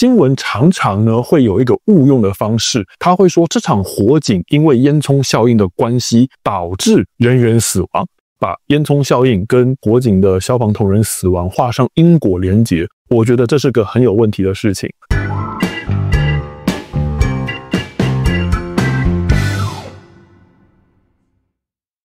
新闻常常呢会有一个误用的方式，他会说这场火警因为烟囱效应的关系导致人员死亡，把烟囱效应跟火警的消防同仁死亡画上因果连结，我觉得这是个很有问题的事情。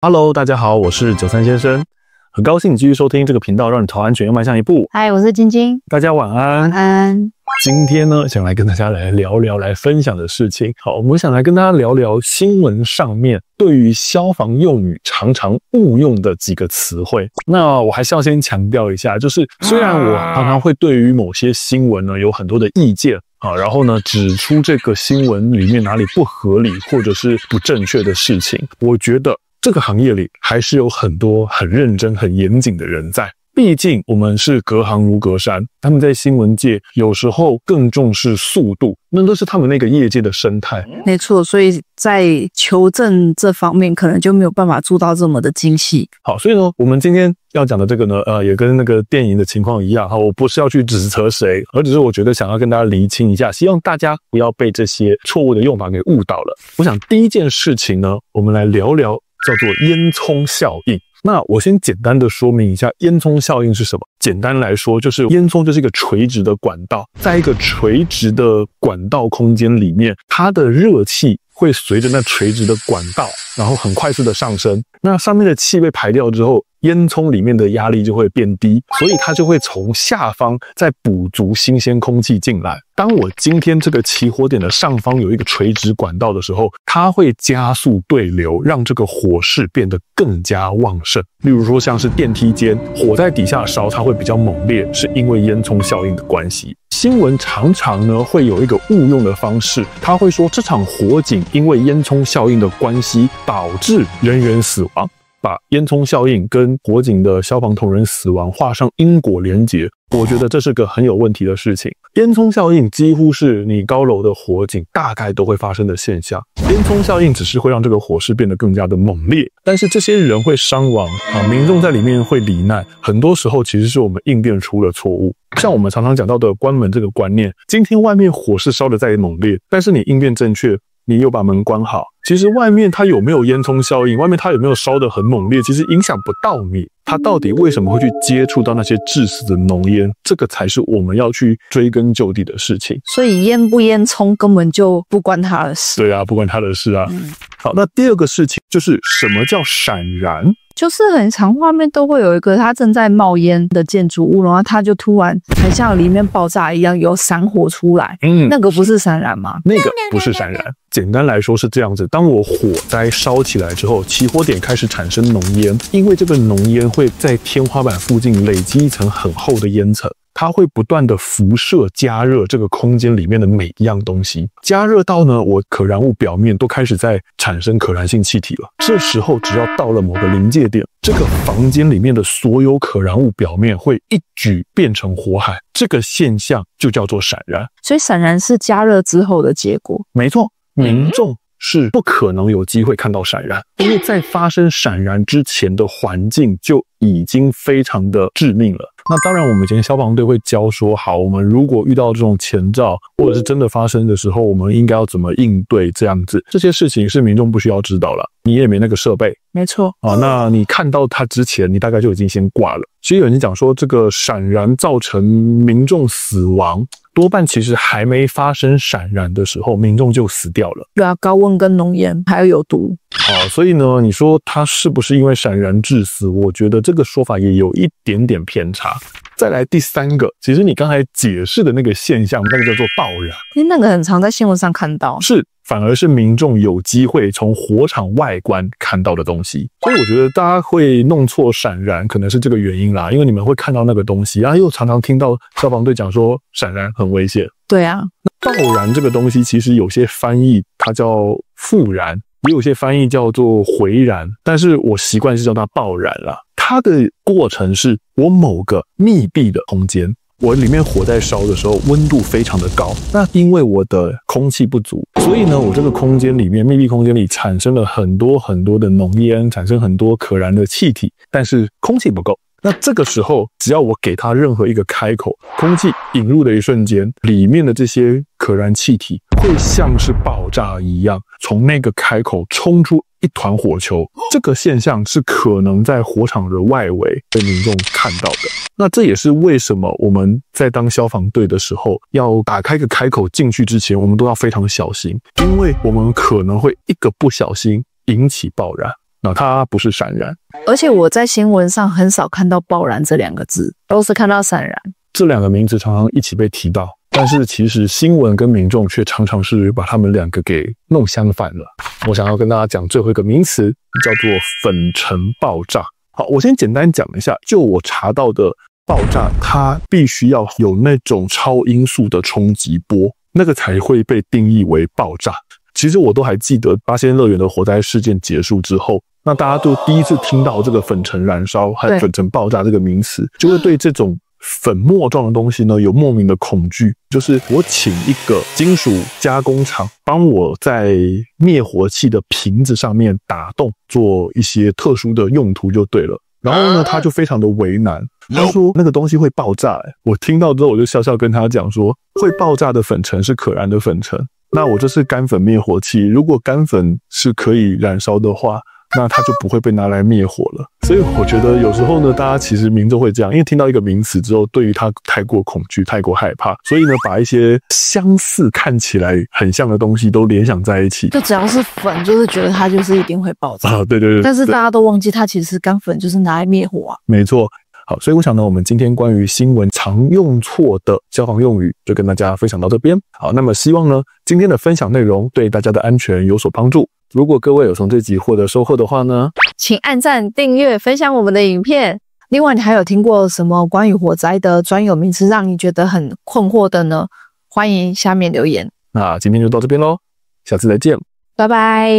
Hello，大家好，我是九三先生。很高兴继续收听这个频道，让你超安全又迈向一步。嗨，我是晶晶，大家晚安。安，今天呢，想来跟大家来聊聊，来分享的事情。好，我们想来跟大家聊聊新闻上面对于消防用语常常误用的几个词汇。那我还是要先强调一下，就是虽然我常常会对于某些新闻呢有很多的意见啊，然后呢指出这个新闻里面哪里不合理或者是不正确的事情，我觉得。这个行业里还是有很多很认真、很严谨的人在。毕竟我们是隔行如隔山，他们在新闻界有时候更重视速度，那都是他们那个业界的生态。没错，所以在求证这方面，可能就没有办法做到这么的精细。好，所以呢，我们今天要讲的这个呢，呃，也跟那个电影的情况一样。哈，我不是要去指责谁，而只是我觉得想要跟大家厘清一下，希望大家不要被这些错误的用法给误导了。我想第一件事情呢，我们来聊聊。叫做烟囱效应。那我先简单的说明一下烟囱效应是什么。简单来说，就是烟囱就是一个垂直的管道，在一个垂直的管道空间里面，它的热气会随着那垂直的管道，然后很快速的上升。那上面的气被排掉之后，烟囱里面的压力就会变低，所以它就会从下方再补足新鲜空气进来。当我今天这个起火点的上方有一个垂直管道的时候，它会加速对流，让这个火势变得更加旺盛。例如说，像是电梯间火在底下烧，它会比较猛烈，是因为烟囱效应的关系。新闻常常呢会有一个误用的方式，他会说这场火警因为烟囱效应的关系导致人员死。啊，把烟囱效应跟火警的消防同仁死亡画上因果连结，我觉得这是个很有问题的事情。烟囱效应几乎是你高楼的火警大概都会发生的现象，烟囱效应只是会让这个火势变得更加的猛烈，但是这些人会伤亡啊，民众在里面会罹难，很多时候其实是我们应变出了错误。像我们常常讲到的关门这个观念，今天外面火势烧得再猛烈，但是你应变正确。你又把门关好。其实外面它有没有烟囱效应，外面它有没有烧得很猛烈，其实影响不到你。它到底为什么会去接触到那些致死的浓烟，这个才是我们要去追根究底的事情。所以烟不烟囱根本就不关他的事。对啊，不关他的事啊。嗯。好，那第二个事情就是什么叫闪燃。就是很长画面都会有一个它正在冒烟的建筑物，然后它就突然很像里面爆炸一样有闪火出来。嗯，那个不是闪燃吗？那个不是闪燃。简单来说是这样子：当我火灾烧起来之后，起火点开始产生浓烟，因为这个浓烟会在天花板附近累积一层很厚的烟层。它会不断的辐射加热这个空间里面的每一样东西，加热到呢，我可燃物表面都开始在产生可燃性气体了。这时候只要到了某个临界点，这个房间里面的所有可燃物表面会一举变成火海。这个现象就叫做闪燃。所以闪燃是加热之后的结果。没错，民众是不可能有机会看到闪燃，因为在发生闪燃之前的环境就已经非常的致命了。那当然，我们以前消防队会教说，好，我们如果遇到这种前兆，或者是真的发生的时候，我们应该要怎么应对这样子，这些事情是民众不需要知道了，你也没那个设备。没错啊，那你看到它之前，你大概就已经先挂了。其实有人讲说，这个闪燃造成民众死亡，多半其实还没发生闪燃的时候，民众就死掉了。对啊，高温跟浓烟还有有毒。好，所以呢，你说它是不是因为闪燃致死？我觉得这个说法也有一点点偏差。再来第三个，其实你刚才解释的那个现象，那个叫做爆燃，哎，那个很常在新闻上看到，是。反而是民众有机会从火场外观看到的东西，所以我觉得大家会弄错闪燃，可能是这个原因啦。因为你们会看到那个东西，然后又常常听到消防队讲说闪燃很危险。对啊，爆燃这个东西其实有些翻译它叫复燃，也有些翻译叫做回燃，但是我习惯是叫它爆燃了。它的过程是我某个密闭的空间。我里面火在烧的时候，温度非常的高。那因为我的空气不足，所以呢，我这个空间里面，密闭空间里产生了很多很多的浓烟，产生很多可燃的气体，但是空气不够。那这个时候，只要我给它任何一个开口，空气引入的一瞬间，里面的这些可燃气体会像是爆炸一样，从那个开口冲出。一团火球，这个现象是可能在火场的外围被民众看到的。那这也是为什么我们在当消防队的时候，要打开个开口进去之前，我们都要非常小心，因为我们可能会一个不小心引起爆燃。那它不是闪燃，而且我在新闻上很少看到爆燃这两个字，都是看到闪燃这两个名字常常一起被提到。但是其实新闻跟民众却常常是把他们两个给弄相反了。我想要跟大家讲最后一个名词，叫做粉尘爆炸。好，我先简单讲一下，就我查到的爆炸，它必须要有那种超音速的冲击波，那个才会被定义为爆炸。其实我都还记得八仙乐园的火灾事件结束之后，那大家都第一次听到这个粉尘燃烧和粉尘爆炸这个名词，就会对这种。粉末状的东西呢，有莫名的恐惧。就是我请一个金属加工厂帮我在灭火器的瓶子上面打洞，做一些特殊的用途就对了。然后呢，他就非常的为难，他说那个东西会爆炸。我听到之后，我就笑笑跟他讲说，会爆炸的粉尘是可燃的粉尘。那我这是干粉灭火器，如果干粉是可以燃烧的话。那它就不会被拿来灭火了，所以我觉得有时候呢，大家其实民众会这样，因为听到一个名词之后，对于它太过恐惧、太过害怕，所以呢，把一些相似、看起来很像的东西都联想在一起。就只要是粉，就是觉得它就是一定会爆炸。啊，对对对。但是大家都忘记它其实干粉，就是拿来灭火啊。没错。好，所以我想呢，我们今天关于新闻常用错的消防用语就跟大家分享到这边。好，那么希望呢，今天的分享内容对大家的安全有所帮助。如果各位有从这集获得收获的话呢，请按赞、订阅、分享我们的影片。另外，你还有听过什么关于火灾的专有名词，让你觉得很困惑的呢？欢迎下面留言。那今天就到这边喽，下次再见，拜拜。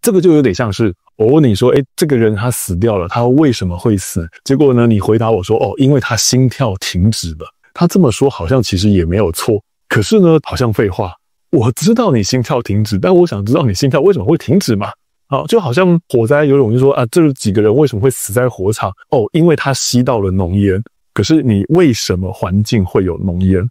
这个就有点像是我问你说：“哎，这个人他死掉了，他为什么会死？”结果呢，你回答我说：“哦，因为他心跳停止了。”他这么说好像其实也没有错，可是呢，好像废话。我知道你心跳停止，但我想知道你心跳为什么会停止嘛？啊，就好像火灾游泳，就说啊，这几个人为什么会死在火场？哦，因为他吸到了浓烟。可是你为什么环境会有浓烟？